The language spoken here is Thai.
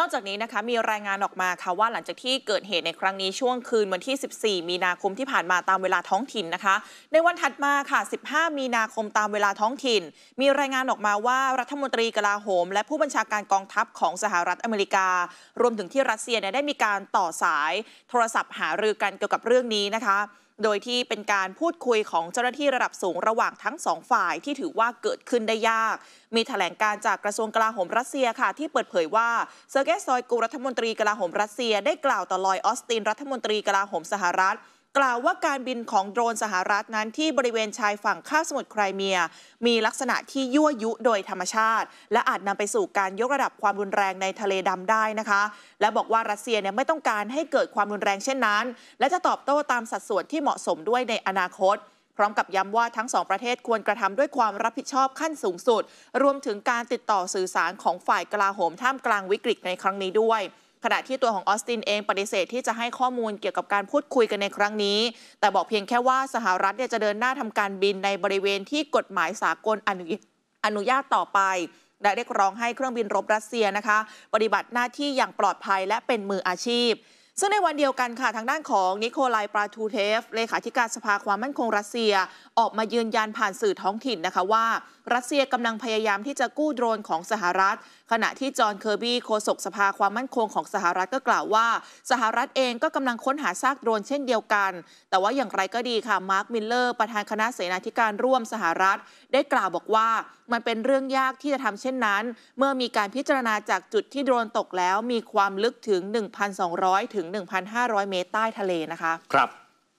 นอกจากนี้นะคะมีรายงานออกมาค่ะ ว่าหลังจากที่เกิดเหตุในครั้งนี้ช่วงคืนวันที่ 14 มีนาคมที่ผ่านมาตามเวลาท้องถิ่นนะคะในวันถัดมาค่ะ 15 มีนาคมตามเวลาท้องถิ่น มีรายงานออกมาว่ารัฐมนตรีกลาโหม และผู้บัญชาการกองทัพของสหรัฐอเมริกา รวมถึงที่รัสเซียเนี่ยได้มีการต่อสาย โทรศัพท์ หารือกันเกี่ยวกับเรื่องนี้นะคะโดยที่เป็นการพูดคุยของเจ้าหน้าที่ระดับสูงระหว่างทั้งสองฝ่ายที่ถือว่าเกิดขึ้นได้ยาก มีถแถลงการจากกระทรวงกลาโหมรัสเซียค่ะที่เปิดเผยว่าเซอร์แกซอยกูรัฐมนตรีกลาโหม รัสเซียได้กล่าวต่อลอยออสตินรัฐมนตรีกลาโหมสหรัฐ กล่าวว่าการบินของโดรนสหรัฐนั้นที่บริเวณชายฝั่งข้าบสมุทรไครเมีย มีลักษณะที่ยั่วยุโดยธรรมชาติ และอาจนำไปสู่การยกระดับความรุนแรงในทะเลดำได้นะคะและบอกว่ารัสเซียเนี่ยไม่ต้องการให้เกิดความรุนแรงเช่นนั้น และจะตอบโต้ตามสัดส่วนที่เหมาะสมด้วยในอนาคตพร้อมกับย้ำว่าทั้งสองประเทศควรกระทำด้วยความรับผิดชอบขั้นสูงสุด รวมถึงการติดต่อสื่อสารของฝ่ายกลาโหมท่ามกลางวิกฤตในครั้งนี้ด้วย ขณะที่ตัวของออสตินเองปฏิเสธที่จะให้ข้อมูลเกี่ยวกับการพูดคุยกันในครั้งนี้ แต่บอกเพียงแค่ว่าสหรัฐจะเดินหน้าทำการบินในบริเวณที่กฎหมายสากลอนุอนุญาตต่อไปและเรียกร้องให้เครื่องบินรบรัสเซียนะคะ ปฏิบัติหน้าที่อย่างปลอดภัยและเป็นมืออาชีพซึ่งในวันเดียวกันค่ะ ทางด้านของนิโคลายปราทูเทฟ เลขาธิการสภาความมั่นคงรัสเซีย ออกมายืนยันผ่านสื่อท้องถิ่นนะคะว่า รัสเซียกำลังพยายามที่จะกู้โดรนของสหรัฐ ขณะที่จอห์น เคอร์บี้โฆษกสภาความมั่นคงของสหรัฐก็กล่าวว่า สหรัฐเองก็กำลังค้นหาซากโดรนเช่นเดียวกัน แต่ว่าอย่างไรก็ดีค่ะมาร์คมิลเลอร์ประธานคณะเสนาธิการร่วมสหรัฐ ได้กล่าวบอกว่า มันเป็นเรื่องยากที่จะทำเช่นนั้น เมื่อมีการพิจารณาจากจุดที่โดรนตกแล้วมีความลึกถึง 1,200ถึง1,500 เมตร ใต้ทะเลนะคะ ครับ